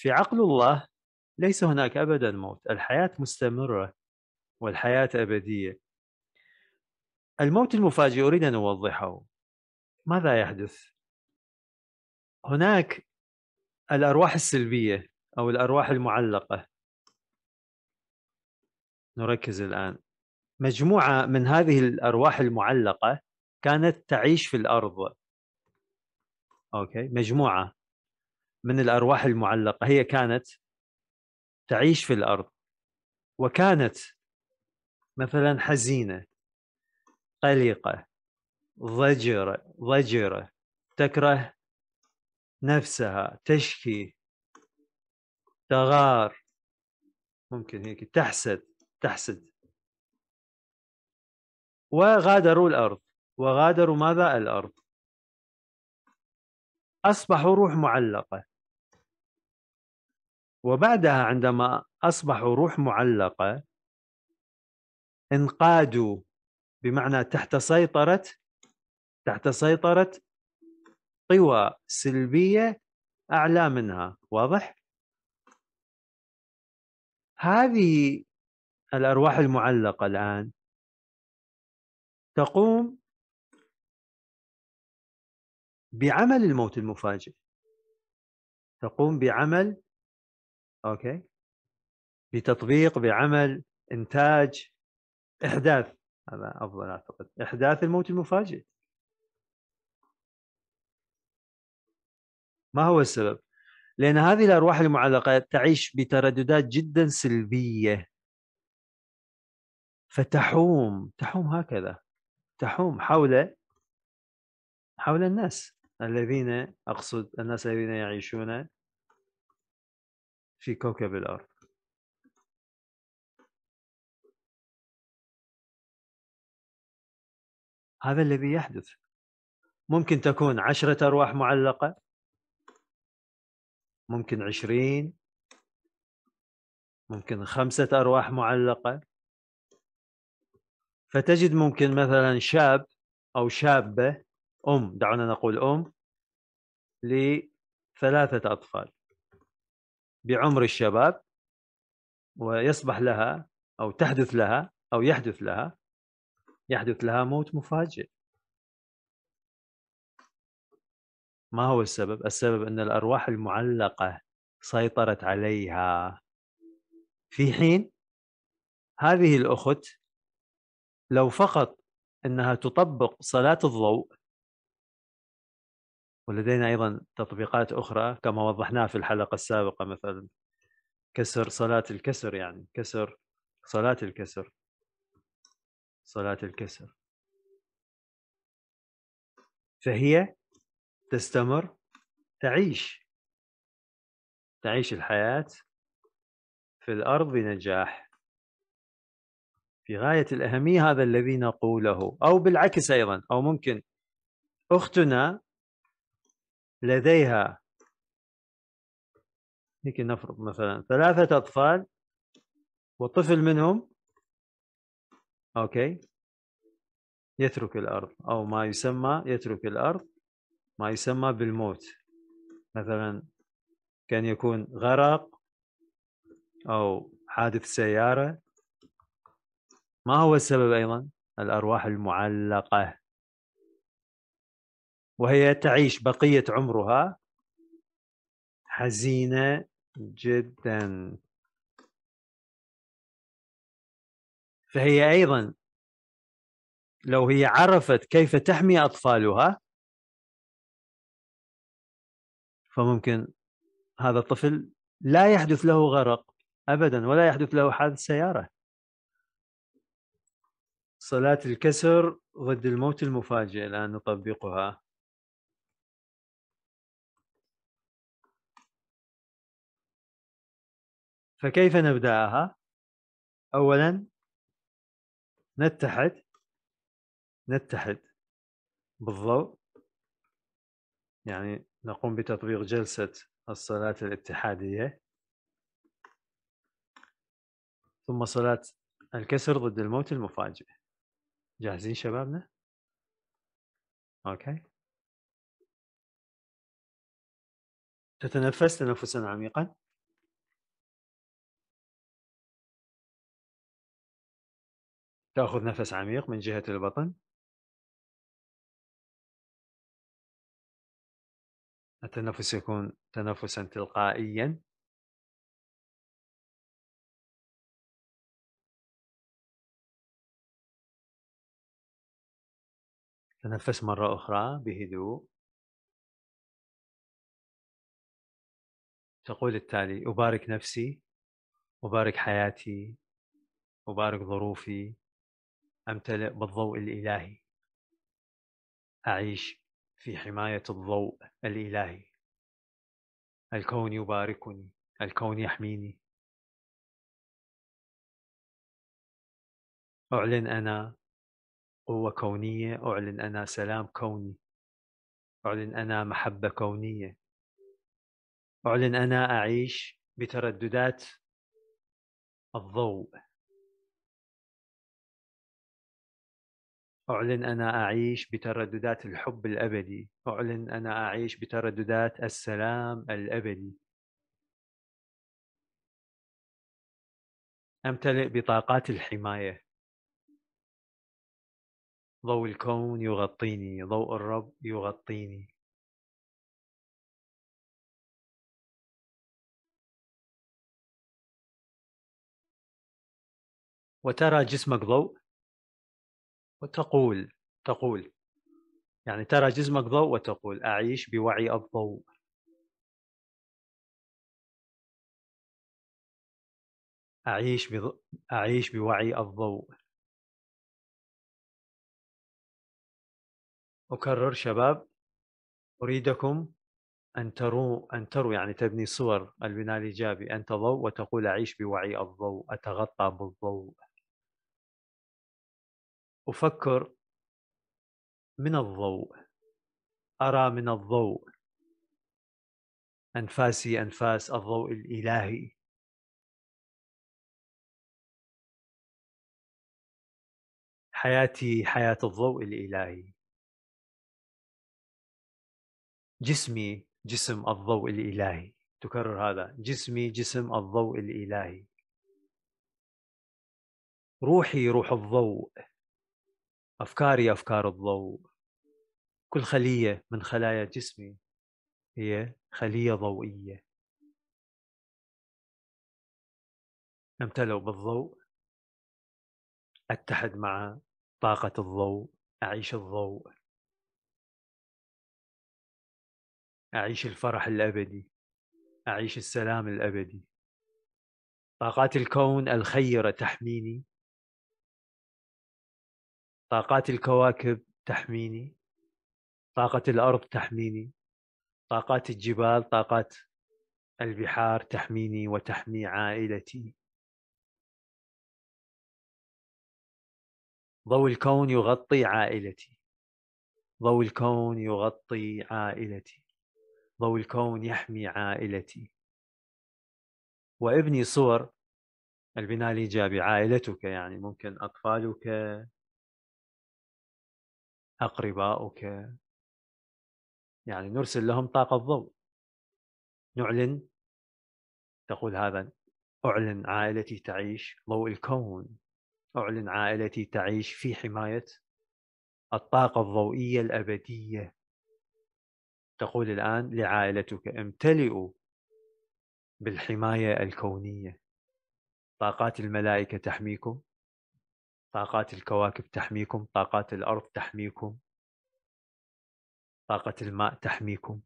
في عقل الله ليس هناك ابدا موت الحياه مستمره والحياه ابديه الموت المفاجئ اريد ان اوضحه ماذا يحدث هناك الارواح السلبيه او الارواح المعلقه نركز الان مجموعه من هذه الارواح المعلقه كانت تعيش في الارض اوكي مجموعه من الارواح المعلقه هي كانت تعيش في الارض وكانت مثلا حزينه قلقه ضجره ضجره تكره نفسها تشكي تغار ممكن هيك تحسد تحسد وغادروا الارض وغادروا ماذا الارض اصبحوا روح معلقه وبعدها عندما أصبحوا روح معلقة انقادوا بمعنى تحت سيطرة تحت سيطرة قوى سلبية أعلى منها واضح؟ هذه الأرواح المعلقة الآن تقوم بعمل الموت المفاجئ تقوم بعمل اوكي بتطبيق بعمل انتاج احداث هذا افضل اعتقد احداث الموت المفاجئ ما هو السبب؟ لأن هذه الأرواح المعلقة تعيش بترددات جدا سلبية فتحوم تحوم هكذا تحوم حول حول الناس الذين أقصد الناس الذين يعيشون في كوكب الأرض هذا الذي يحدث ممكن تكون عشرة أرواح معلقة ممكن عشرين ممكن خمسة أرواح معلقة فتجد ممكن مثلا شاب أو شابة أم دعونا نقول أم لثلاثة أطفال بعمر الشباب ويصبح لها أو تحدث لها أو يحدث لها يحدث لها موت مفاجئ ما هو السبب؟ السبب أن الأرواح المعلقة سيطرت عليها في حين هذه الأخت لو فقط أنها تطبق صلاة الضوء ولدينا ايضا تطبيقات اخرى كما وضحناها في الحلقه السابقه مثلا كسر صلاه الكسر يعني كسر صلاه الكسر صلاه الكسر فهي تستمر تعيش تعيش الحياه في الارض بنجاح في غايه الاهميه هذا الذي نقوله او بالعكس ايضا او ممكن اختنا لديها هيك نفرض مثلا ثلاثة أطفال وطفل منهم أوكي يترك الأرض أو ما يسمى يترك الأرض ما يسمى بالموت مثلا كان يكون غرق أو حادث سيارة ما هو السبب أيضا الأرواح المعلقة وهي تعيش بقية عمرها حزينة جدا فهي أيضا لو هي عرفت كيف تحمي أطفالها فممكن هذا الطفل لا يحدث له غرق أبدا ولا يحدث له حادث سيارة صلاة الكسر ضد الموت المفاجئ الآن نطبقها فكيف نبدأها؟ أولا نتحد نتحد بالضوء يعني نقوم بتطبيق جلسة الصلاة الاتحادية ثم صلاة الكسر ضد الموت المفاجئ جاهزين شبابنا؟ أوكي تتنفس تنفسا عميقا تأخذ نفس عميق من جهة البطن. التنفس يكون تنفسا تلقائيا تنفس مرة أخرى بهدوء تقول التالي أبارك نفسي أبارك حياتي أبارك ظروفي أمتلئ بالضوء الإلهي أعيش في حماية الضوء الإلهي الكون يباركني الكون يحميني أعلن أنا قوة كونية أعلن أنا سلام كوني أعلن أنا محبة كونية أعلن أنا أعيش بترددات الضوء أعلن أنا أعيش بترددات الحب الأبدي أعلن أنا أعيش بترددات السلام الأبدي أمتلئ بطاقات الحماية ضوء الكون يغطيني ضوء الرب يغطيني وترى جسمك ضوء وتقول تقول يعني ترى جسمك ضوء وتقول أعيش بوعي الضوء أعيش بض... أعيش بوعي الضوء أكرر شباب أريدكم أن تروا أن تروا يعني تبني صور البناء الإيجابي أنت ضوء وتقول أعيش بوعي الضوء أتغطى بالضوء أفكر من الضوء أرى من الضوء أنفاسي أنفاس الضوء الإلهي حياتي حياة الضوء الإلهي جسمي جسم الضوء الإلهي تكرر هذا جسمي جسم الضوء الإلهي روحي روح الضوء أفكاري أفكار الضوء كل خلية من خلايا جسمي هي خلية ضوئية أمتلئ بالضوء أتحد مع طاقة الضوء أعيش الضوء أعيش الفرح الأبدي أعيش السلام الأبدي طاقات الكون الخيرة تحميني طاقات الكواكب تحميني طاقة الأرض تحميني طاقات الجبال طاقات البحار تحميني وتحمي عائلتي ضوء الكون يغطي عائلتي ضوء الكون يغطي عائلتي ضوء الكون يحمي عائلتي وابني صور البناء الإيجابي عائلتك يعني ممكن أطفالك أقربائك يعني نرسل لهم طاقة ضوء نعلن تقول هذا أعلن عائلتي تعيش ضوء الكون أعلن عائلتي تعيش في حماية الطاقة الضوئية الأبدية تقول الآن لعائلتك امتلئوا بالحماية الكونية طاقات الملائكة تحميكم طاقات الكواكب تحميكم طاقات الأرض تحميكم طاقة الماء تحميكم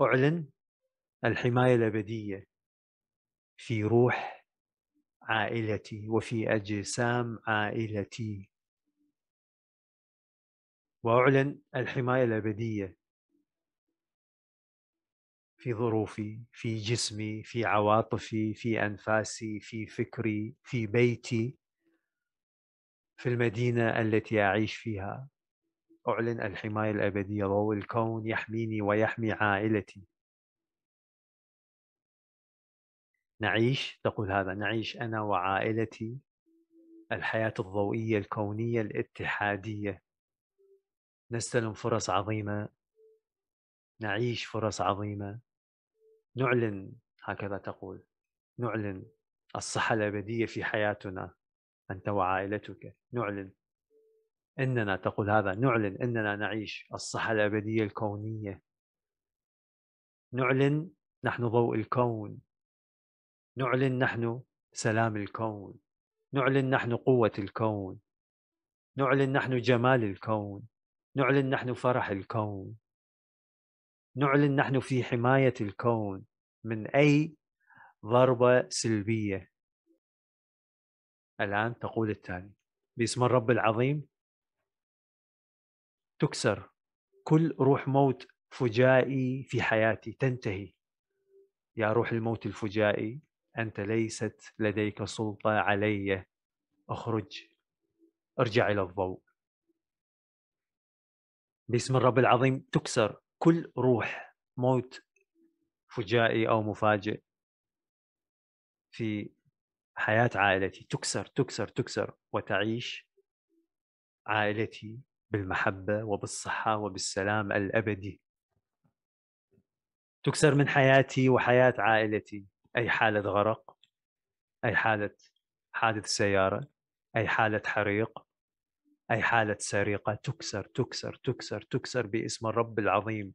أعلن الحماية الأبدية في روح عائلتي وفي أجسام عائلتي وأعلن الحماية الأبدية في ظروفي في جسمي في عواطفي في أنفاسي في فكري في بيتي في المدينة التي أعيش فيها أعلن الحماية الأبدية ضوء الكون يحميني ويحمي عائلتي نعيش تقول هذا نعيش أنا وعائلتي الحياة الضوئية الكونية الاتحادية نستلم فرص عظيمة نعيش فرص عظيمة نعلن هكذا تقول نعلن الصحة الأبدية في حياتنا أنت وعائلتك نعلن إننا تقول هذا نعلن إننا نعيش الصحة الأبدية الكونية نعلن نحن ضوء الكون نعلن نحن سلام الكون نعلن نحن قوة الكون نعلن نحن جمال الكون نعلن نحن فرح الكون نعلن نحن في حماية الكون من أي ضربة سلبية الآن تقول التالي باسم الرب العظيم تكسر كل روح موت فجائي في حياتي تنتهي يا روح الموت الفجائي أنت ليست لديك سلطة علي اخرج ارجع إلى الضوء باسم الرب العظيم تكسر كل روح موت فجائي أو مفاجئ في حياة عائلتي تكسر تكسر تكسر وتعيش عائلتي بالمحبة وبالصحة وبالسلام الأبدي تكسر من حياتي وحياة عائلتي أي حالة غرق أي حالة حادث سيارة أي حالة حريق أي حالة سرقة تكسر تكسر تكسر تكسر باسم الرب العظيم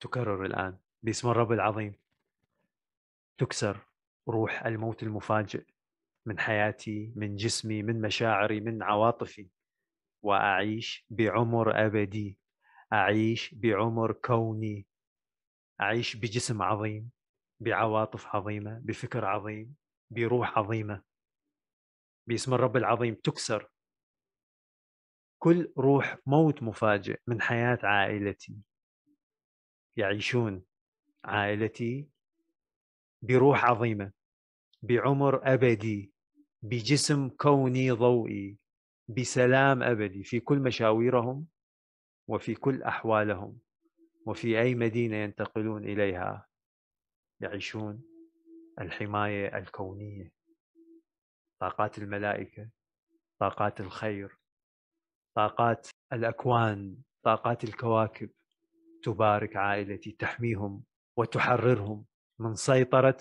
تكرر الآن باسم الرب العظيم تكسر روح الموت المفاجئ من حياتي من جسمي من مشاعري من عواطفي واعيش بعمر ابدي اعيش بعمر كوني اعيش بجسم عظيم بعواطف عظيمه بفكر عظيم بروح عظيمه باسم الرب العظيم تكسر كل روح موت مفاجئ من حياه عائلتي يعيشون عائلتي بروح عظيمه بعمر ابدي بجسم كوني ضوئي بسلام ابدي في كل مشاويرهم وفي كل احوالهم وفي اي مدينه ينتقلون اليها يعيشون الحمايه الكونيه طاقات الملائكه طاقات الخير طاقات الاكوان طاقات الكواكب تبارك عائلتي تحميهم وتحررهم من سيطرة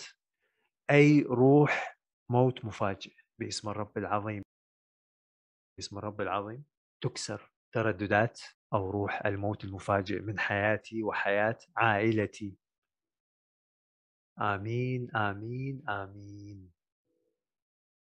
أي روح موت مفاجئ باسم الرب العظيم باسم الرب العظيم تكسر ترددات أو روح الموت المفاجئ من حياتي وحياة عائلتي آمين آمين آمين